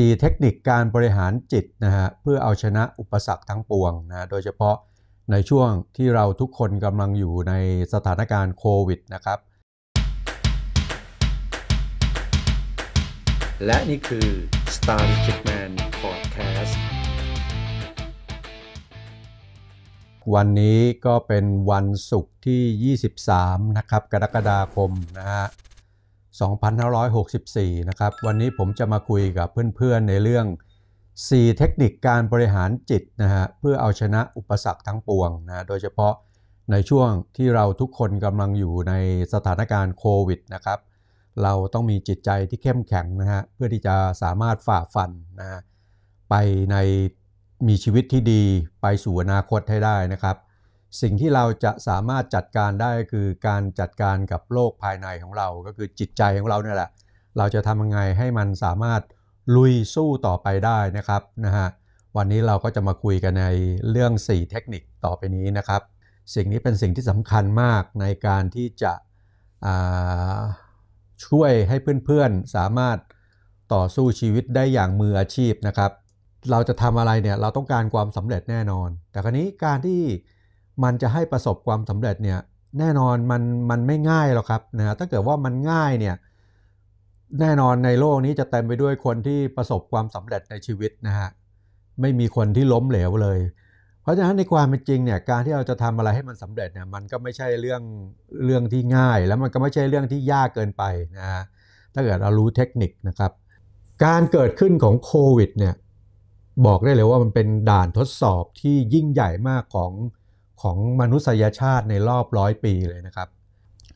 4 เทคนิคการบริหารจิตนะฮะเพื่อเอาชนะอุปสรรคทั้งปวงนะ โดยเฉพาะในช่วงที่เราทุกคนกำลังอยู่ในสถานการณ์โควิดนะครับ และนี่คือ Star t a g i Man Podcast วันนี้ก็เป็นวันศุกร์ที่ 23 นะครับ กรกฎาคมนะฮะ2564 นะครับ วันนี้ผมจะมาคุยกับเพื่อนๆ ในเรื่อง 4 เทคนิคการบริหารจิตนะฮะ เพื่อเอาชนะอุปสรรคทั้งปวงนะ โดยเฉพาะในช่วงที่เราทุกคนกำลังอยู่ในสถานการณ์โควิดนะครับ เราต้องมีจิตใจที่เข้มแข็งนะฮะ เพื่อที่จะสามารถฝ่าฟันนะไปในมีชีวิตที่ดี ไปสู่อนาคตให้ได้นะครับสิ่งที่เราจะสามารถจัดการได้คือการจัดการกับโลกภายในของเรา ก็คือจิตใจของเราเนี่ยแหละ เราจะทำยังไงให้มันสามารถลุยสู้ต่อไปได้นะครับนะฮะวันนี้เราก็จะมาคุยกันในเรื่อง4เทคนิคต่อไปนี้นะครับ สิ่งนี้เป็นสิ่งที่สำคัญมากในการที่จะช่วยให้เพื่อนๆสามารถต่อสู้ชีวิตได้อย่างมืออาชีพนะครับ เราจะทำอะไรเนี่ย เราต้องการความสำเร็จแน่นอน แต่ครนี้การที่มันจะให้ประสบความสำเร็จเนี่ย แน่นอนมันมันไม่ง่ายหรอกครับนะถ้าเกิดว่ามันง่ายเนี่ย แน่นอนในโลกนี้จะเต็มไปด้วยคนที่ประสบความสำเร็จในชีวิตนะฮะ ไม่มีคนที่ล้มเหลวเลย เพราะฉะนั้นในความเป็นจริงเนี่ย การที่เราจะทำอะไรให้มันสำเร็จเนี่ย มันก็ไม่ใช่เรื่องเรื่องที่ง่าย แล้วมันก็ไม่ใช่เรื่องที่ยากเกินไปนะฮะ ถ้าเกิดเรารู้เทคนิคนะครับ การเกิดขึ้นของโควิดเนี่ย บอกได้เลยว่ามันเป็นด่านทดสอบที่ยิ่งใหญ่มากของของมนุษยชาติในรอบร้อยปีเลยนะครับ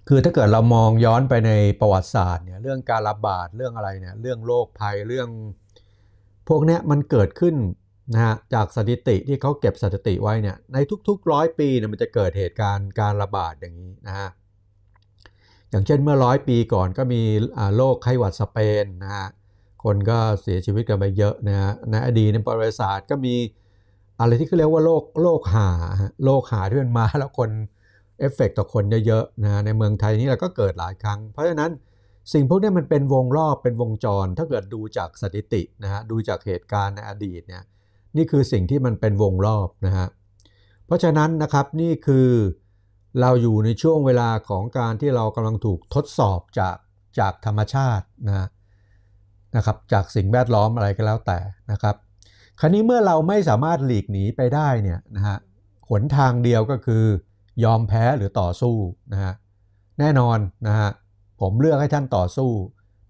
คือถ้าเกิดเรามองย้อนไปในประวัติศาสตร์เนี่ยเรื่องการระบาด เรื่องอะไรเนี่ยเรื่องโรคภัยเรื่อง พวกนี้มันเกิดขึ้นนะฮะจากสถิติที่เขาเก็บสถิติไว้เนี่ยในทุกๆร้อยปีเนี่ยมันจะเกิดเหตุการณ์การระบาดอย่างนี้นะฮะอย่างเช่นเมื่อร้อยปีก่อนก็มีโรคไข้หวัดสเปนนะฮะคนก็เสียชีวิตกันไปเยอะนะฮะในอดีตในประวัติศาสตร์ก็มีอะไรที่เขาเรียกว่าโรคโรคหาโรคหาที่มันมาแล้วคนเอฟเฟกต่อคนเยอะๆนะในเมืองไทยนี่เราก็เกิดหลายครั้ง เพราะฉะนั้นสิ่งพวกนี้มันเป็นวงรอบเป็นวงจร ถ้าเกิดดูจากสถิตินะฮะดูจากเหตุการณ์ในอดีตเนี่ยนี่คือสิ่งที่มันเป็นวงรอบนะฮะเพราะฉะนั้นนะครับนี่คือเราอยู่ในช่วงเวลาของการที่เรากำลังถูกทดสอบจากจากธรรมชาตินะนะครับ จากสิ่งแวดล้อมอะไรก็แล้วแต่นะครับคราวนี้เมื่อเราไม่สามารถหลีกหนีไปได้เนี่ยนะฮะหนทางเดียวก็คือ ยอมแพ้หรือต่อสู้นะฮะแน่นอนนะฮะผมเลือกให้ท่านต่อสู้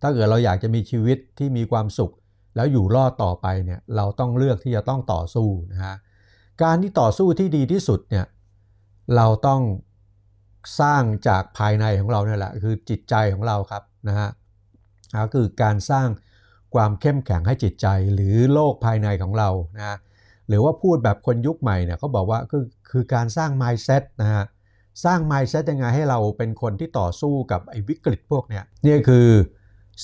ถ้าเกิดเราอยากจะมีชีวิตที่มีความสุข แล้วอยู่รอดต่อไปเนี่ยเราต้องเลือกที่จะต้องต่อสู้นะฮะการที่ต่อสู้ที่ดีที่สุดเนี่ยเราต้องสร้างจากภายในของเราเนี่ยแหละคือจิตใจของเราครับนะฮะก็คือการสร้างความเข้มแข็งให้จิตใจหรือโลกภายในของเรานะหรือว่าพูดแบบคนยุคใหม่เนี่ยเขาบอกว่าคือคือการสร้าง mindset นะฮะสร้าง mindset ยังไงให้เราเป็นคนที่ต่อสู้กับไอ้วิกฤตพวกเนี้ยนี่คือ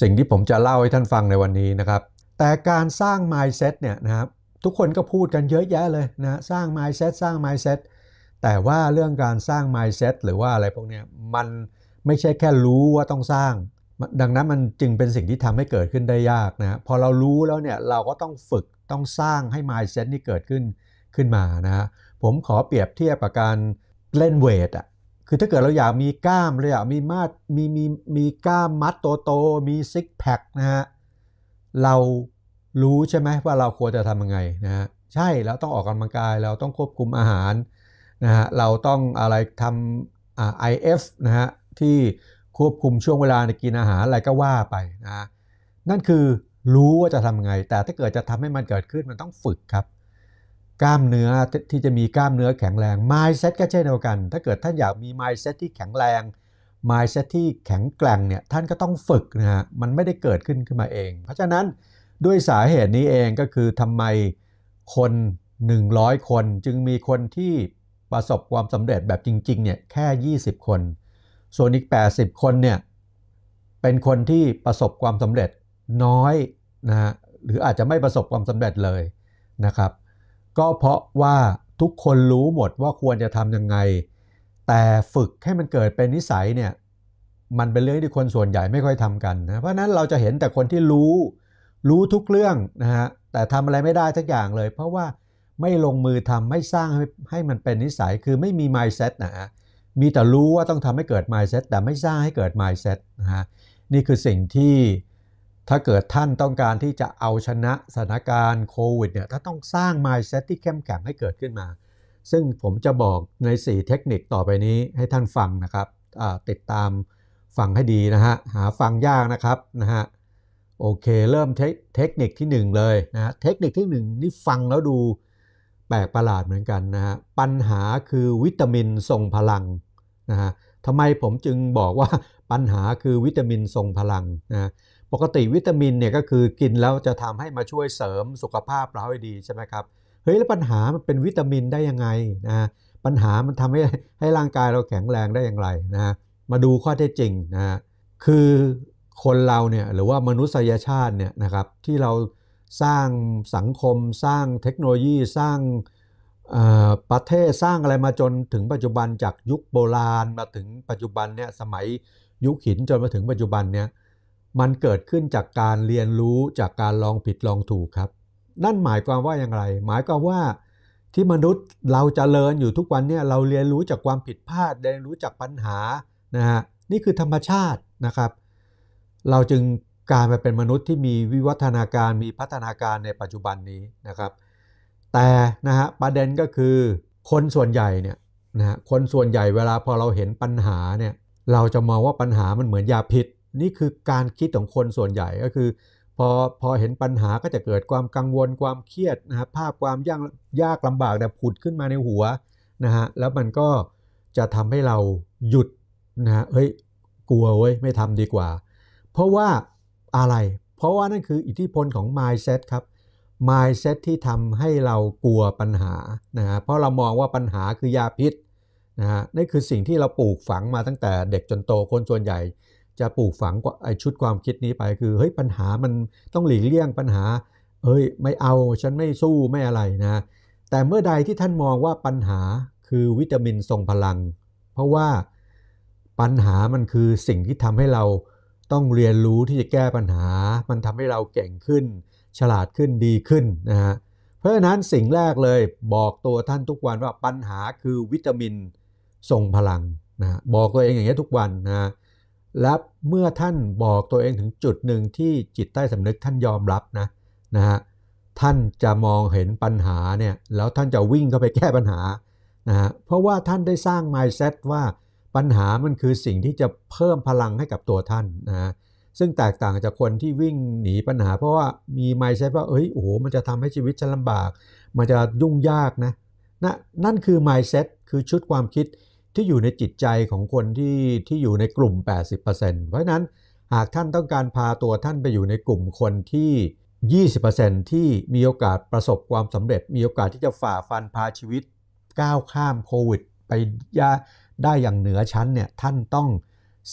สิ่งที่ผมจะเล่าให้ท่านฟังในวันนี้นะครับ แต่การสร้าง mindset เนี่ยนะครับทุกคนก็พูดกันเยอะแยะเลยนะสร้าง mindset สร้าง mindset แต่ว่าเรื่องการสร้าง mindset หรือว่าอะไรพวกเนี้ยมันไม่ใช่แค่รู้ว่าต้องสร้างดังนั้นมันจึงเป็นสิ่งที่ทำให้เกิดขึ้นได้ยากนะพอเรารู้แล้วเนี่ยเราก็ต้องฝึกต้องสร้างให้ mindset นี่เกิดขึ้นขึ้นมานะผมขอเปรียบเทียบกับการเล่นเวทอ่ะคือถ้าเกิดเราอยากมีกล้ามเลยอ่ะมีมาดมีมีมีกล้ามมัดโตโตมีซิกแพคนะฮะเรารู้ใช่ไหมว่าเราควรจะทำยังไงนะฮะใช่แล้วต้องออกกำลังกายเราต้องควบคุมอาหารนะฮะเราต้องอะไรทำไอเอฟนะฮะที่ควบคุมช่วงเวลาในกินอาหารอะไรก็ว่าไปนะ นั่นคือรู้ว่าจะทำไง แต่ถ้าเกิดจะทำให้มันเกิดขึ้นมันต้องฝึกครับ กล้ามเนื้อที่จะมีกล้ามเนื้อแข็งแรง mindset ก็เช่นเดียวกัน ถ้าเกิดท่านอยากมี mindset ที่แข็งแรง mindset ที่แข็งแกร่งเนี่ยท่านก็ต้องฝึกนะฮะ มันไม่ได้เกิดขึ้นขึ้นมาเอง เพราะฉะนั้นด้วยสาเหตุนี้เองก็คือทำไมคน 100 คนจึงมีคนที่ประสบความสำเร็จแบบจริงๆเนี่ยแค่ 20 คนส่วนอีก 80 คนเนี่ยเป็นคนที่ประสบความสำเร็จน้อยนะฮะหรืออาจจะไม่ประสบความสำเร็จเลยนะครับ ก็เพราะว่าทุกคนรู้หมดว่าควรจะทำยังไง แต่ฝึกให้มันเกิดเป็นนิสัยเนี่ยมันเป็นเรื่องที่คนส่วนใหญ่ไม่ค่อยทำกันนะเพราะนั้นเราจะเห็นแต่คนที่รู้รู้ทุกเรื่องนะฮะแต่ทำอะไรไม่ได้ทักอย่างเลย เพราะว่าไม่ลงมือทำไม่สร้างให้ให้มันเป็นนิสัยคือไม่มี mindset นะฮะมีแต่รู้ว่าต้องทำให้เกิด mindset แต่ไม่สร้างให้เกิด mindset นะฮะนี่คือสิ่งที่ถ้าเกิดท่านต้องการที่จะเอาชนะสถานการณ์โควิดเนี่ยถ้าต้องสร้าง mindset ที่เข้มแข็งให้เกิดขึ้นมา ซึ่งผมจะบอกใน 4 เทคนิคต่อไปนี้ให้ท่านฟังนะครับติดตามฟังให้ดีนะฮะหาฟังยากนะครับนะฮะโอเคเริ่มเทคนิคที่1เลยนะเทคนิคที่1นี่ฟังแล้วดูแปลกประหลาดเหมือนกันนะฮะปัญหาคือวิตามินทรงพลังนะฮะทำไมผมจึงบอกว่าปัญหาคือวิตามินทรงพลังนะปกติวิตามินเนี่ยก็คือกินแล้วจะทำให้มาช่วยเสริมสุขภาพเราให้ดีใช่ไหมครับเฮ้ยแล้วปัญหามันเป็นวิตามินได้ยังไงนะปัญหามันทำให้ให้ร่างกายเราแข็งแรงได้อย่างไรนะมาดูข้อเท็จจริงนะคือคนเราเนี่ยหรือว่ามนุษยชาติเนี่ยนะครับที่เราสร้างสังคมสร้างเทคโนโลยี สร้างประเทศสร้างอะไรมาจนถึงปัจจุบัน จากยุคโบราณ มาถึงปัจจุบันเนี่ยสมัยยุคหินจนมาถึงปัจจุบันเนี่ยมันเกิดขึ้นจากการเรียนรู้จากการลองผิดลองถูกครับนั่นหมายความว่าอย่างไร หมายความว่าที่มนุษย์เราจเจริญอยู่ทุกวันเนี่ยเราเรียนรู้จากความผิดพลาดเรียนรู้จากปัญหานะฮะนี่คือธรรมชาตินะครับ เราจึงการมาเป็นมนุษย์ที่มีวิวัฒนาการ มีพัฒนาการในปัจจุบันนี้นะครับ แต่นะฮะ ประเด็นก็คือ คนส่วนใหญ่เนี่ยนะฮะ คนส่วนใหญ่เวลาพอเราเห็นปัญหาเนี่ย เราจะมองว่าปัญหามันเหมือนยาพิษนี่คือการคิดของคนส่วนใหญ่ก็คือ พอพอเห็นปัญหาก็จะเกิดความกังวล ความเครียดนะฮะภาพความยากยากลำบากแบบผุดขึ้นมาในหัวนะฮะ แล้วมันก็จะทำให้เราหยุดนะฮะเฮ้ย กลัวเว้ย ไม่ทำดีกว่า เพราะว่าอะไร เพราะว่านั่นคืออิทธิพลของ mindset ครับ mindset ที่ทำให้เรากลัวปัญหานะฮะเพราะเรามองว่าปัญหาคือยาพิษนะฮะนี่คือสิ่งที่เราปลูกฝังมาตั้งแต่เด็กจนโต คนส่วนใหญ่ จะปลูกฝังไอชุดความคิดนี้ไป คือเฮ้ยปัญหามันต้องหลีกเลี่ยงปัญหาเฮ้ยไม่เอาฉันไม่สู้ไม่อะไรนะแต่เมื่อใดที่ท่านมองว่าปัญหาคือวิตามินทรงพลัง เพราะว่าปัญหามันคือสิ่งที่ทำให้เราต้องเรียนรู้ที่จะแก้ปัญหา มันทำให้เราเก่งขึ้น ฉลาดขึ้นดีขึ้นนะฮะ เพราะฉะนั้นสิ่งแรกเลยบอกตัวท่านทุกวันว่าปัญหาคือวิตามินส่งพลังนะบอกตัวเองอย่างนี้ทุกวันนะและเมื่อท่านบอกตัวเองถึงจุดหนึ่งที่จิตใต้สำนึกท่านยอมรับนะนะฮะ ท่านจะมองเห็นปัญหาเนี่ยแล้วท่านจะวิ่งเข้าไปแก้ปัญหานะฮะเพราะว่าท่านได้สร้างไมซ์เซตว่าปัญหามันคือสิ่งที่จะเพิ่มพลังให้กับตัวท่านนะซึ่งแตกต่างจากคนที่วิ่งหนีปัญหาเพราะว่ามีไมซ์เซว่าเอ้ยโอ้โหมันจะทำให้ชีวิตฉันลำบากมันจะยุ่งยากนะนะนั่นคือไม n ์เซ t ตคือชุดความคิดที่อยู่ในจิตใจของคนที่ที่อยู่ในกลุ่ม 80%เพราะนั้นหากท่านต้องการพาตัวท่านไปอยู่ในกลุ่มคนที่ 20%ที่มีโอกาสประสบความสำเร็จมีโอกาสที่จะฝ่าฟันพาชีวิตก้าวข้ามโควิดไปยาได้อย่างเหนือชั้นเนี่ยท่านต้อง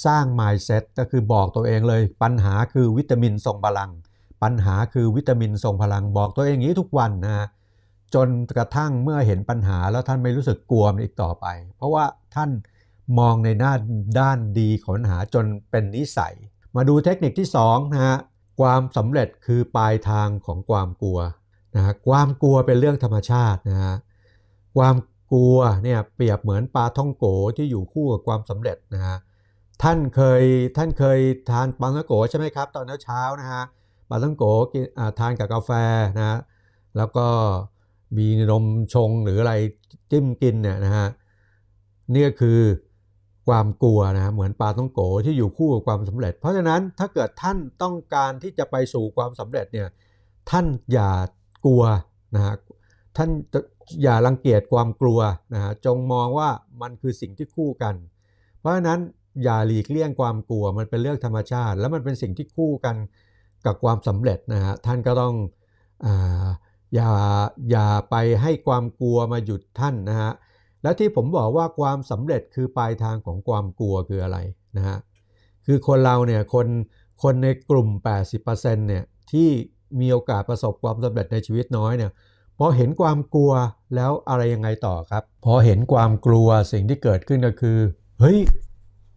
สร้าง mindset ก็คือบอกตัวเองเลย ปัญหาคือวิตามินทรงพลัง ปัญหาคือวิตามินทรงพลังบอกตัวเองอย่างนี้ทุกวันนะจนกระทั่งเมื่อเห็นปัญหาแล้วท่านไม่รู้สึกกลัวอีกต่อไป เพราะว่าท่านมองในหน้าด้านดีของปัญหาจนเป็นนิสัย มาดูเทคนิคที่2นะฮะความสำเร็จคือปลายทางของความกลัวนะฮะความกลัวเป็นเรื่องธรรมชาตินะฮะความกลัวเนี่ยเปรียบเหมือนปลาท่องโกที่อยู่คู่กับความสำเร็จนะฮะท่านเคยท่านเคยทานปลาท่องโกใช่ไหมครับตอนเช้านะฮะปลาท่องโกกินทานกับกาแฟนะฮะแล้วก็มีนมชงหรืออะไรจิ้มกินเนี่ยนะฮะนี่ก็คือความกลัวนะเหมือนปลาท่องโกที่อยู่คู่กับความสำเร็จ เพราะฉะนั้นถ้าเกิดท่านต้องการที่จะไปสู่ความสำเร็จเนี่ยท่านอย่ากลัวนะฮะท่านอย่ารังเกียจความกลัวนะฮะจงมองว่ามันคือสิ่งที่คู่กัน เพราะฉะนั้นอย่าหลีกเลี่ยงความกลัวมันเป็นเรื่องธรรมชาติ แล้วมันเป็นสิ่งที่คู่กันกับความสำเร็จนะฮะท่านก็ต้องออย่าอย่าไปให้ความกลัวมาหยุดท่านนะฮะและที่ผมบอกว่าความสำเร็จคือปลายทางของความกลัวคืออะไรนะฮะคือคนเราเนี่ยคนคนในกลุ่ม 80%เนี่ยที่มีโอกาสประสบความสำเร็จในชีวิตน้อยเนี่ยพอเห็นความกลัวแล้วอะไรยังไงต่อครับ พอเห็นความกลัวสิ่งที่เกิดขึ้นก็คือเฮ้ย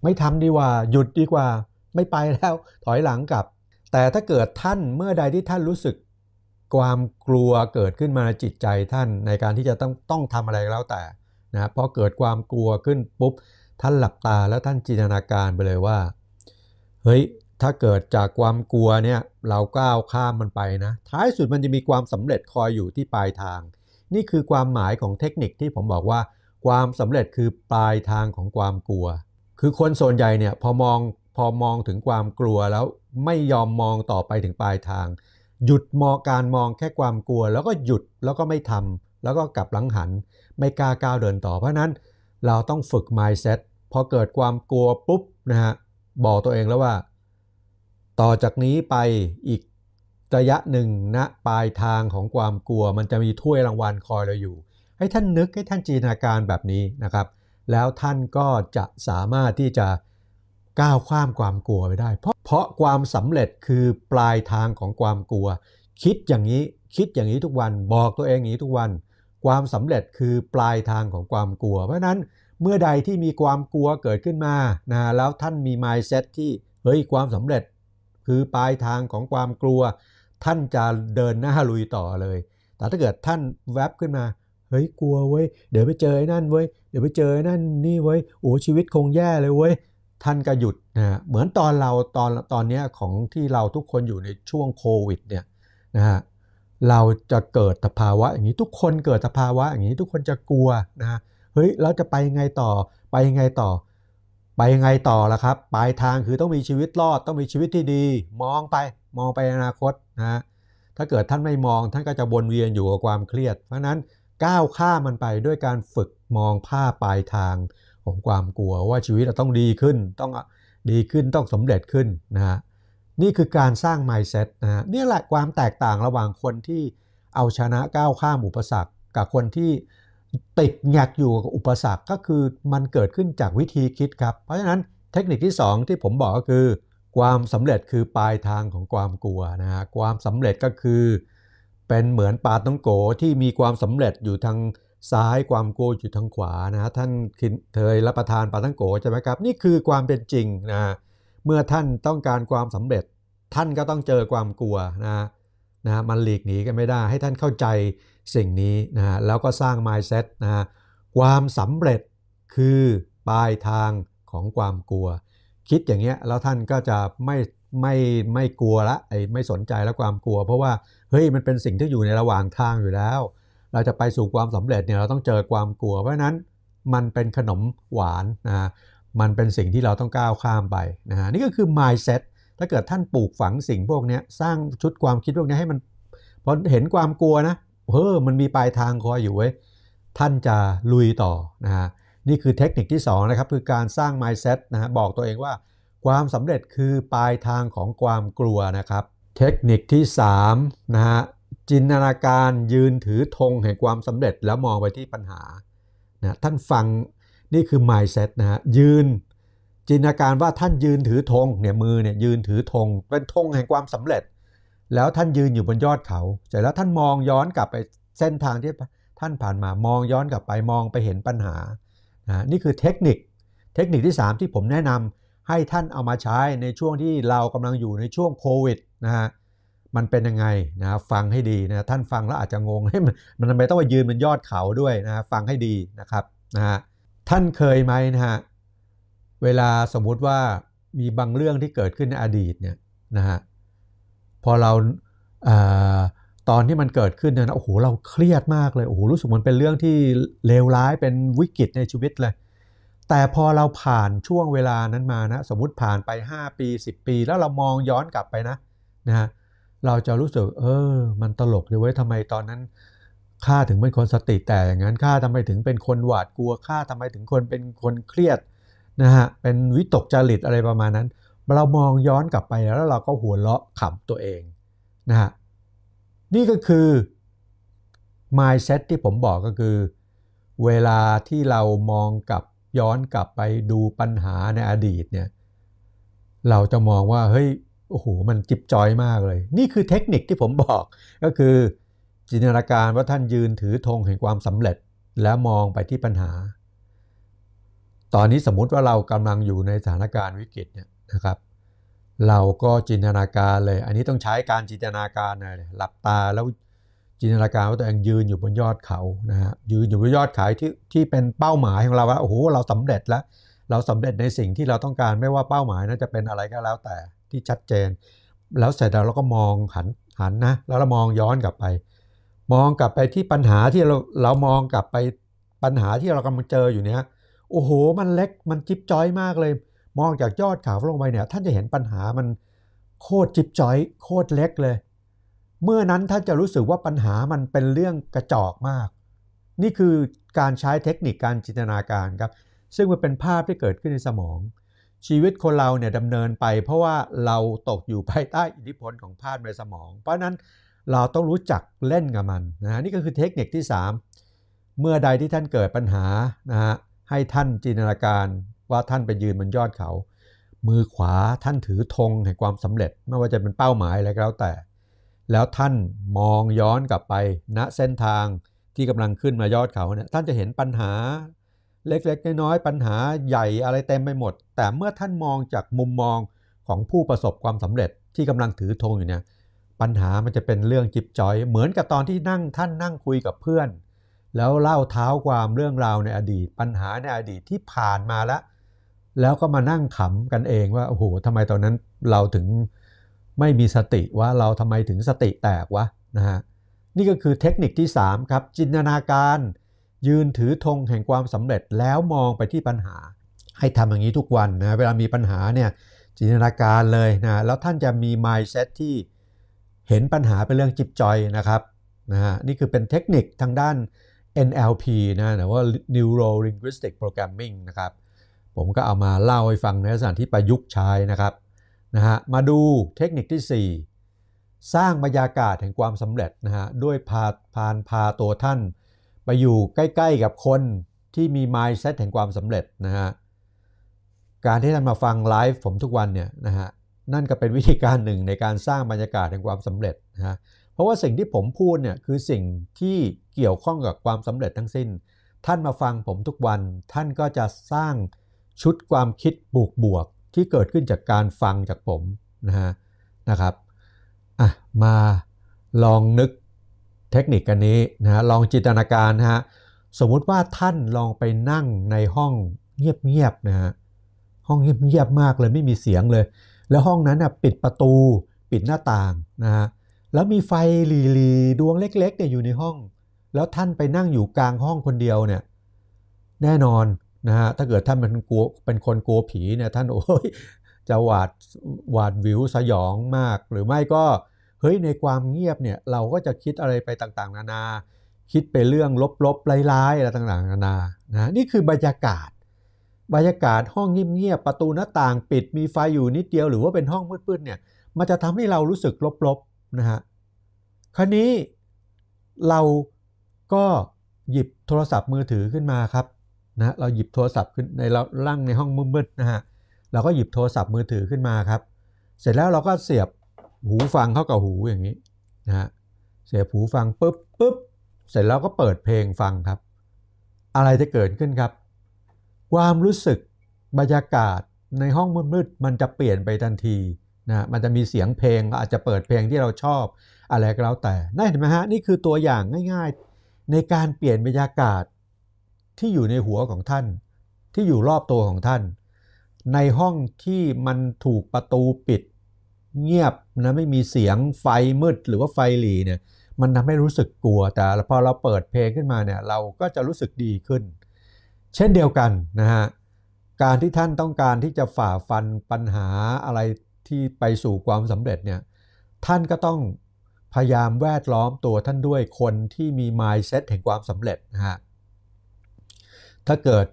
ไม่ทำดีกว่าหยุดดีกว่าไม่ไปแล้วถอยหลังกลับ แต่ถ้าเกิดท่านเมื่อใดที่ท่านรู้สึก ความกลัวเกิดขึ้นมาจิตใจท่านในการที่จะต้องต้องทำอะไรแล้วแต่นะพอเกิดความกลัวขึ้นปุ๊บท่านหลับตาแล้วท่านจินตนาการไปเลยว่าเฮ้ยถ้าเกิดจากความกลัวเนี่ยเราก้าวข้ามมันไปนะ ท้ายสุดมันจะมีความสำเร็จคอยอยู่ที่ปลายทาง นี่คือความหมายของเทคนิคที่ผมบอกว่า ความสำเร็จคือปลายทางของความกลัว คือคนส่วนใหญ่เนี่ยพอมองพอมองถึงความกลัวแล้วไม่ยอมมองต่อไปถึงปลายทาง หยุดมองการมองแค่ความกลัว แล้วก็หยุดแล้วก็ไม่ทำแล้วก็กลับหลังหัน ไม่กล้าก้าวเดินต่อเพราะนั้นเราต้องฝึก mindset พอเกิดความกลัวปุ๊บนะฮะบอกตัวเองแล้วว่าต่อจากนี้ไปอีกระยะหนึ่งณนะปลายทางของความกลัว มันจะมีถ้วยรางวัลคอยเราอยู่ ให้ท่านนึกให้ท่านจินตนาการแบบนี้นะครับ แล้วท่านก็จะสามารถที่จะก้าวข้ามความกลัวไปได้ เพราะเพราะความสำเร็จคือปลายทางของความกลัว คิดอย่างนี้ คิดอย่างนี้ทุกวัน บอกตัวเองอย่างนี้ทุกวัน ความสำเร็จคือปลายทางของความกลัว เพราะนั้นเมื่อใดที่มีความกลัวเกิดขึ้นมานะแล้วท่านมีมายเซตที่ เฮ้ย ความสำเร็จคือปลายทางของความกลัว ท่านจะเดินหน้าลุยต่อเลย แต่ถ้าเกิดท่านแวบขึ้นมา เฮ้ยกลัวเว้ย เดี๋ยวไปเจอไอ้นั่นเว้ยเดี๋ยวไปเจอไอ้นั่นนี่เว้ยโอ้ชีวิตคงแย่เลยเว้ย ท่านก็หยุดนะเหมือนตอนเราตอนตอนนี้ของที่เราทุกคนอยู่ในช่วงโควิดเนี่ยนะฮะเราจะเกิดสภาวะอย่างนี้ทุกคนเกิดสภาวะอย่างนี้ทุกคนจะกลัวนะเฮ้ยเราจะไปยังไงต่อไปยังไงต่อไปยังไงต่อล่ะครับปลายทางคือต้องมีชีวิตรอด ต้องมีชีวิตที่ดี มองไปมองไปอนาคตนะถ้าเกิดท่านไม่มองท่านก็จะวนเวียนอยู่กับความเครียด เพราะนั้นก้าวข้ามมันไปด้วยการฝึกมองผ้าปลายทางของความกลัวว่าชีวิตเราต้องดีขึ้นต้องดีขึ้นต้องสมเร็จขึ้นนะฮะนี่คือการสร้าง mindset นะฮะนี่แหละความแตกต่างระหว่างคนที่เอาชนะก้าวข้ามอุปสรรคกับคนที่ติดหยักอยู่กับอุปสรรคก็คือมันเกิดขึ้นจากวิธีคิดครับ เพราะฉะนั้นเทคนิคที่ 2 ที่ผมบอกก็คือ ความสำเร็จคือปลายทางของความกลัวนะฮะความสำเร็จก็คือ เป็นเหมือนปลาต้องโกที่มีความสำเร็จอยู่ทางซ้าย ความกลัวอยู่ทางขวานะฮะท่านเคยรับประทานปลาทั้งโกใช่ไหมครับนี่คือความเป็นจริงนะเมื่อท่านต้องการความสำเร็จ ท่านก็ต้องเจอความกลัวนะนะมันหลีกหนีกันไม่ได้ให้ท่านเข้าใจสิ่งนี้นะฮะแล้วก็สร้าง mindset นะฮะความสำเร็จคือปลายทางของความกลัว คิดอย่างเงี้ยแล้วท่านก็จะไม่ไม่ไม่กลัวละไอ้ไม่สนใจแล้วความกลัว เพราะว่า เฮ้ย มันเป็นสิ่งที่อยู่ในระหว่างทางอยู่แล้ว เราจะไปสู่ความสำเร็จเนี่ยเราต้องเจอความกลัว เพราะนั้นมันเป็นขนมหวานนะฮะมันเป็นสิ่งที่เราต้องก้าวข้ามไปนะฮะนี่ก็คือ mindset ถ้าเกิดท่านปลูกฝังสิ่งพวกนี้สร้างชุดความคิดพวกนี้ให้มันพอเห็นความกลัวนะเฮ้อมันมีปลายทางคอยอยู่เว้ยท่านจะลุยต่อนะฮะนี่คือเทคนิคที่2นะครับคือการสร้าง mindset นะฮะบอกตัวเองว่าความสำเร็จคือปลายทางของความกลัวนะครับเทคนิคที่3นะฮะจินตนาการยืนถือธงแห่งความสำเร็จแล้วมองไปที่ปัญหานะท่านฟังนี่คือ mindset นะฮะยืน จินตนาการว่าท่านยืนถือธงเนี่ยมือเนี่ยยืนถือธง เป็นธงแห่งความสำเร็จแล้วท่านยืนอยู่บนยอดเขา เสร็จแล้วท่านมองย้อนกลับไปเส้นทางที่ท่านผ่านมา มองย้อนกลับไป มองไปเห็นปัญหานะนี่คือเทคนิค เทคนิคที่ 3ที่ผมแนะนำให้ท่านเอามาใช้ในช่วงที่เรากำลังอยู่ในช่วงโควิดนะฮะ มันเป็นยังไงนะฟังให้ดีนะ ท่านฟังแล้วอาจจะงงให้มันทำไมต้องไปยืนบนยอดเขาด้วยนะฟังให้ดีนะครับนะฮะท่านเคยไหมนะฮะ เวลาสมมุติว่ามีบางเรื่องที่เกิดขึ้นในอดีตเนี่ยนะฮะพอเราตอนที่มันเกิดขึ้นเนี่ยนะโอ้โหเราเครียดมากเลยโอ้โหรู้สึกมันเป็นเรื่องที่เลวร้ายเป็นวิกฤตในชีวิตเลย แต่พอเราผ่านช่วงเวลานั้นมานะสมมติผ่านไป 5 ปี 10 ปี แล้วเรามองย้อนกลับไปนะนะะเราจะรู้สึกเออมันตลกเลยเว้ยทำไมตอนนั้นข้าถึงเป็นคนสติแต่อย่างนั้นข้าทำไมถึงเป็นคนหวาดกลัวข้าทำไมถึงคนเป็นคนเครียดนะฮะเป็นวิตกจริตอะไรประมาณนั้นเรามองย้อนกลับไปแล้วเราก็หัวเราะขำตัวเองนะฮะนี่ก็คือ mindset ที่ผมบอกก็คือ เวลาที่เรามองกลับย้อนกลับไปดูปัญหาในอดีตเนี่ยเราจะมองว่าเฮ้ยโอ้โหมันจิบจอยมากเลย นี่คือเทคนิคที่ผมบอก ก็คือ จินตนาการว่าท่านยืนถือธงแห่งความสำเร็จแล้วมองไปที่ปัญหา ตอนนี้สมมุติว่าเรากำลังอยู่ในสถานการณ์วิกฤตเนี่ยนะครับเราก็จินตนาการเลย อันนี้ต้องใช้การจินตนาการหน่อยหลับตาแล้วจินตนาการว่าตัวเองยืนอยู่บนยอดเขานะฮะยืนอยู่บนยอดเขาที่ที่เป็นเป้าหมายของเราว่าโอ้โห เราสำเร็จแล้วเราสำเร็จในสิ่งที่เราต้องการไม่ว่าเป้าหมายนะจะเป็นอะไรก็แล้วแต่ที่ชัดเจน แล้วเสร็จแล้วเราก็มองหันหันนะแล้วเรามองย้อนกลับไป มองกลับไปที่ปัญหาที่เราเรามองกลับไปปัญหาที่เรากำลังเจออยู่เนี้ยโอ้โหมันเล็กมันจิ๊บจ้อยมากเลยมองจากยอดเขาลงไปเนี่ยท่านจะเห็นปัญหามันโคตรจิบจ้อย โคตรเล็กเลย เมื่อนั้นท่านจะรู้สึกว่าปัญหามันเป็นเรื่องกระจอกมาก นี่คือการใช้เทคนิคการจินตนาการครับซึ่งมันเป็นภาพที่เกิดขึ้นในสมอง ชีวิตคนเราเนี่ยดำเนินไปเพราะว่าเราตกอยู่ภายใต้อิทธิพลของภาพในสมอง เพราะนั้นเราต้องรู้จักเล่นกับมันนะะนี่ก็คือเทคนิคที่ 3 เมื่อใดที่ท่านเกิดปัญหานะฮะให้ท่านจินตนาการว่า ท่านไปยืนบนยอดเขา มือขวาท่านถือธงแห่งความสำเร็จ ไม่ว่าจะเป็นเป้าหมายอะไรก็แล้วแต่ แล้วท่านมองย้อนกลับไปณนะเส้นทางที่กำลังขึ้นมายอดเขาเนี่ย ท่านจะเห็นปัญหา เล็กๆน้อยๆปัญหาใหญ่อะไรเต็มไปหมด แต่เมื่อท่านมองจากมุมมองของผู้ประสบความสำเร็จ ที่กำลังถือธงอยู่เนี่ย ปัญหามันจะเป็นเรื่องจิบจอย เหมือนกับตอนที่นั่งท่านนั่งคุยกับเพื่อน แล้วเล่าเท้าความเรื่องราวในอดีตปัญหาในอดีตที่ผ่านมาแล้วแล้วก็มานั่งขำกันเองว่าโอ้โหทำไมตอนนั้นเราถึงไม่มีสติว่าเราทำไมถึงสติแตกวะนะฮะนี่ก็คือเทคนิคที่ 3 ครับ จินตนาการยืนถือธงแห่งความสำเร็จแล้วมองไปที่ปัญหาให้ทำอย่างนี้ทุกวันนะเวลามีปัญหาเนี่ยจินตนาการเลยนะแล้วท่านจะมี mindset ที่เห็นปัญหาเป็นเรื่องจิบจอยนะครับนะฮะนี่คือเป็นเทคนิคทางด้าน NLP นะหรือว่า Neuro Linguistic Programming นะครับผมก็เอามาเล่าให้ฟังในลักษณะที่ประยุกต์ใช้นะครับนะฮะมาดูเทคนิคที่ 4 สร้างบรรยากาศแห่งความสำเร็จนะฮะ ด้วยพาพานพาตัวท่าน ไปอยู่ใกล้ๆกับคนที่มี mindset แห่งความสำเร็จนะฮะการที่ท่านมาฟังไลฟ์ผมทุกวันเนี่ยนะฮะนั่นก็เป็นวิธีการหนึ่งในการสร้างบรรยากาศแห่งความสำเร็จนะฮะเพราะว่าสิ่งที่ผมพูดเนี่ยคือสิ่งที่เกี่ยวข้องกับความสำเร็จทั้งสิ้น ท่านมาฟังผมทุกวันท่านก็จะสร้างชุดความคิดบวกบวกที่เกิดขึ้นจากการฟังจากผมนะฮะนะครับอ่ะมาลองนึกเทคนิคกันนี้นะฮะลองจินตนาการนะฮะสมมุติว่าท่านลองไปนั่งในห้องเงียบๆนะฮะห้องเงียบๆมากเลยไม่มีเสียงเลย แล้วห้องนั้นนะปิดประตูปิดหน้าต่างนะฮะแล้วมีไฟลีๆดวงเล็กๆเนี่ยอยู่ในห้อง แล้วท่านไปนั่งอยู่กลางห้องคนเดียวเนี่ยแน่นอนนะฮะถ้าเกิดท่านเป็นกลัวเป็นคนกลัวผีเนี่ยท่านโอ้ยจะหวาดหวาดวิวสยองมาก หรือไม่ก็เฮ้ยในความเงียบเนี่ยเราก็จะคิดอะไรไปต่างๆ นานาคิดไปเรื่องลบๆร้ายๆอะไรต่างๆนานานะนี่คือบรรยากาศ บรรยากาศห้องเงียบๆประตูหน้าต่างปิดมีไฟอยู่นิดเดียวหรือว่าเป็นห้องมืดๆเนี่ยมันจะทำให้เรารู้สึกลบๆ นะฮะคราวนี้เราก็หยิบโทรศัพท์มือถือขึ้นมาครับนะเราหยิบโทรศัพท์ขึ้นในเราลั่งในห้องมืดๆนะฮะ เราก็หยิบโทรศัพท์มือถือขึ้นมาครับ เสร็จแล้วเราก็เสียบหูฟังเข้ากับหูอย่างนี้นะฮะ เสียบหูฟังปุ๊บปุ๊บเสร็จแล้วก็เปิดเพลงฟังครับ อะไรจะเกิดขึ้นครับ ความรู้สึกบรรยากาศในห้องมืดๆมันจะเปลี่ยนไปทันทีนะ มันจะมีเสียงเพลงอาจจะเปิดเพลงที่เราชอบอะไรก็แล้วแต่ นั่นเห็นไหมฮะ นี่คือตัวอย่างง่ายๆ ในการเปลี่ยนบรรยากาศที่อยู่ในหัวของท่านที่อยู่รอบตัวของท่าน ในห้องที่มันถูกประตูปิด เงียบนะไม่มีเสียงไฟมืดหรือว่าไฟหลีเนี่ยมันทำให้รู้สึกกลัวแต่พอเราเปิดเพลงขึ้นมาเนี่ยเราก็จะรู้สึกดีขึ้น เช่นเดียวกัน นะฮะการที่ท่านต้องการที่จะฝ่าฟันปัญหาอะไรที่ไปสู่ความสำเร็จเนี่ยท่านก็ต้องพยายามแวดล้อมตัวท่านด้วยคนที่มี mindset แห่งความสำเร็จนะฮะถ้าเกิด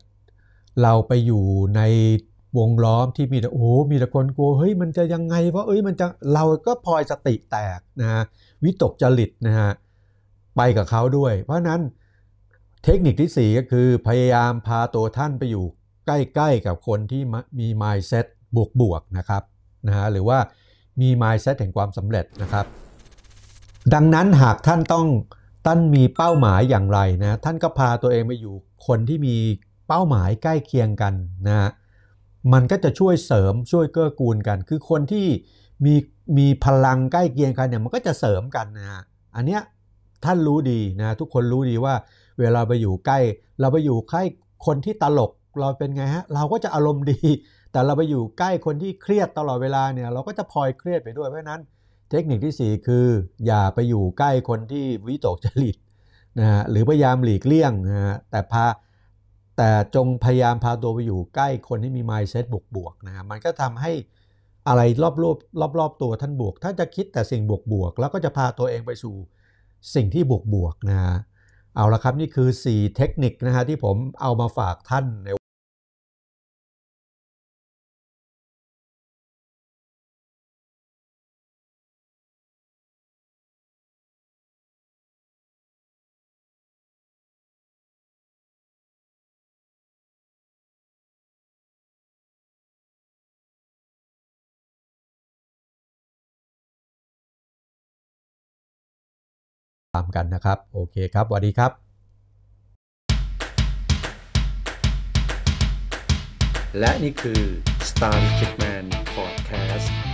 เราไปอยู่ในวงล้อมที่มีแต่โอ้มีแต่คนกลัวเฮ้ยมันจะยังไงวะเอ้ยมันจะเราก็พลอยสติแตกนะฮะวิตกจริตนะฮะไปกับเขาด้วย เพราะนั้นเทคนิคที่ 4 ก็คือพยายามพาตัวท่านไปอยู่ใกล้ๆกับคนที่มี mindset บวกๆนะครับนะฮะหรือว่ามี mindset แห่งความสำเร็จนะครับดังนั้นหากท่านต้องท่านมีเป้าหมายอย่างไรนะท่านก็พาตัวเองไปอยู่คนที่มีเป้าหมายใกล้เคียงกันนะฮะมันก็จะช่วยเสริมช่วยเกื้อกูลกัน คือคนที่มีมีพลังใกล้เคียงกันเนี่ยมันก็จะเสริมกันนะฮะอันเนี้ยท่านรู้ดีนะ ทุกคนรู้ดีว่าเวลาไปอยู่ใกล้เราไปอยู่ใกล้คนที่ตลกเราเป็นไงฮะเราก็จะอารมณ์ดี แต่เราไปอยู่ใกล้คนที่เครียดตลอดเวลาเนี่ย เราก็จะพลอยเครียดไปด้วยเพราะนั้นเทคนิคที่ 4 คือ อย่าไปอยู่ใกล้คนที่วิตกจริตนะฮะหรือพยายามหลีกเลี่ยงนะฮะแต่พาแต่จงพยายามพาตัวไปอยู่ใกล้คนที่มี mindset บวกบวกนะฮะมันก็ทำให้อะไรรอบรอบรอบรอบตัวท่านบวก ถ้าจะคิดแต่สิ่งบวกบวกแล้วก็จะพาตัวเองไปสู่สิ่งที่บวกบวกนะฮะเอาละครับนี่คือ 4 เทคนิคนะฮะที่ผมเอามาฝากท่านในามกันนะครับ โอเคครับสวัสดีครับ และนี่คือ Star c r i k Man Podcast